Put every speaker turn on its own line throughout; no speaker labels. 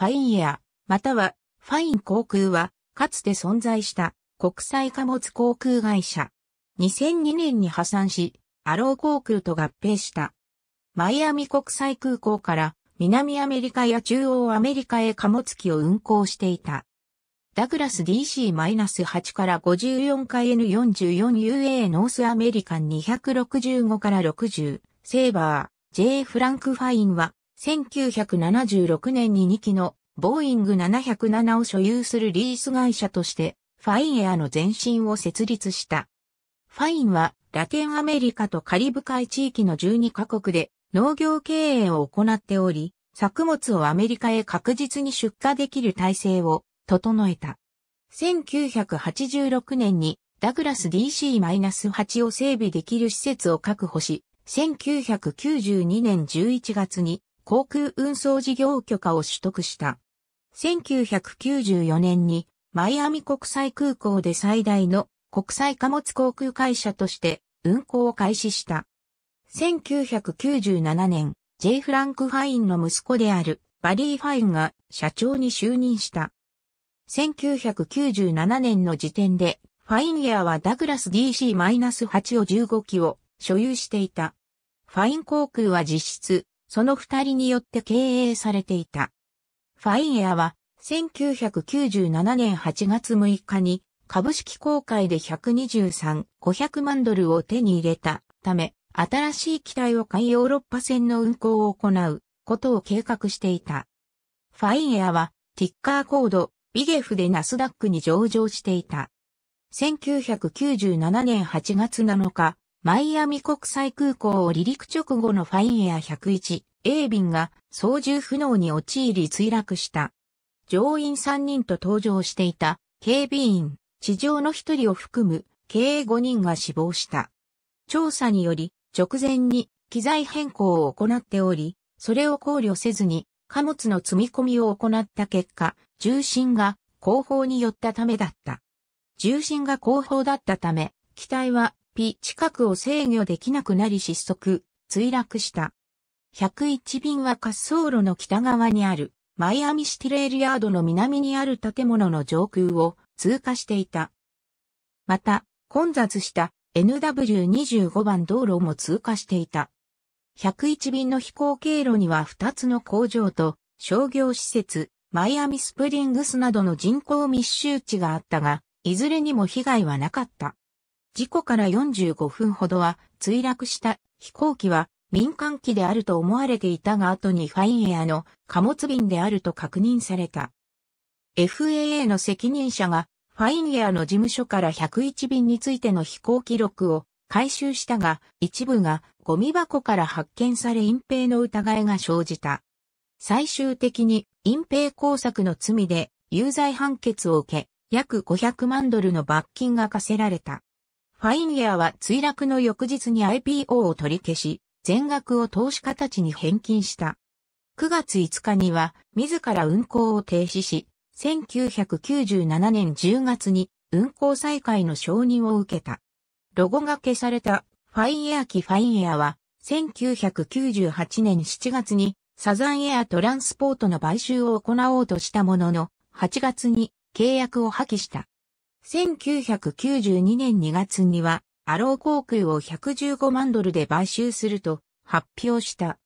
ファインエア、またはファイン航空は、かつて存在した国際貨物航空会社。2002年に破産し、アロー航空と合併した。マイアミ国際空港から南アメリカや中央アメリカへ貨物機を運航していた。ダグラス DC-8 から54回 N44UA ノースアメリカン265から60、セーバー、J. フランク・ファインは、1976年に2機のボーイング707を所有するリース会社として、ファインエアの前身を設立した。ファインは、ラテンアメリカとカリブ海地域の12カ国で農業経営を行っており、作物をアメリカへ確実に出荷できる体制を整えた。1986年にダグラス DC-8 を整備できる施設を確保し、1992年11月に航空運送事業許可を取得した。1994年にマイアミ国際空港で最大の国際貨物航空会社として運航を開始した。1997年、J. フランク・ファインの息子であるバリー・ファインが社長に就任した。1997年の時点で、ファインエアはダグラス DC-8 を15機を所有していた。ファイン航空は実質その二人によって経営されていた。ファインエアは、1997年8月6日に、株式公開で123、500万ドルを手に入れたため、新しい機体を買いヨーロッパ線の運航を行うことを計画していた。ファインエアは、ティッカーコード、ビゲフでナスダックに上場していた。1997年8月7日、マイアミ国際空港を離陸直後のファインエア101、A 便が操縦不能に陥り墜落した。乗員3人と搭乗していた警備員、地上の1人を含む計5人が死亡した。調査により、直前に機材変更を行っており、それを考慮せずに貨物の積み込みを行った結果、重心が後方に寄ったためだった。重心が後方だったため、機体は近くを制御できなくなり失速、墜落した。101便は滑走路の北側にある、マイアミシティレールヤードの南にある建物の上空を通過していた。また、混雑した NW25 番道路も通過していた。101便の飛行経路には2つの工場と商業施設、マイアミスプリングスなどの人口密集地があったが、いずれにも被害はなかった。事故から45分ほどは墜落した飛行機は民間機であると思われていたが後にファインエアの貨物便であると確認された。FAA の責任者がファインエアの事務所から101便についての飛行記録を回収したが一部がゴミ箱から発見され隠蔽の疑いが生じた。最終的に隠蔽工作の罪で有罪判決を受け約500万ドルの罰金が課せられた。ファインエアは墜落の翌日に IPO を取り消し、全額を投資家たちに返金した。9月5日には自ら運行を停止し、1997年10月に運行再開の承認を受けた。ロゴが消されたファインエア機ファインエアは1998年7月にサザンエアトランスポートの買収を行おうとしたものの8月に契約を破棄した。1992年2月には、アロー航空を115万ドルで買収すると発表した。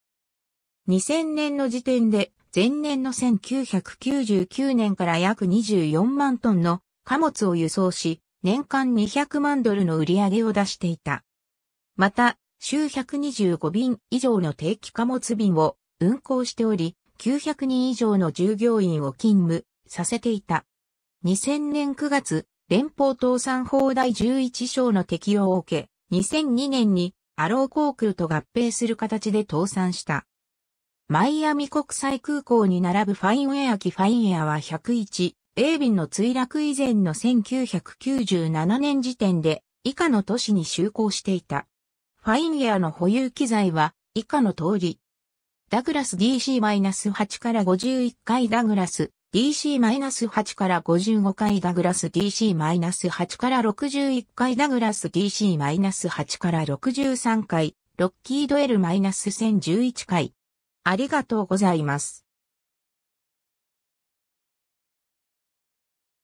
2000年の時点で、前年の1999年から約24万トンの貨物を輸送し、年間200万ドルの売り上げを出していた。また、週125便以上の定期貨物便を運航しており、900人以上の従業員を勤務させていた。2000年9月、連邦倒産法第11章の適用を受け、2002年にアロー航空と合併する形で倒産した。マイアミ国際空港に並ぶファインウェア機ファインエアは101、a 便の墜落以前の1997年時点で以下の都市に就航していた。ファインエアの保有機材は以下の通り。ダグラス DC-8 から51回ダグラス DC-8 から55回ダグラス DC-8 から61回ダグラス DC-8 から63回ロッキード L-1011 回ありがとうございます。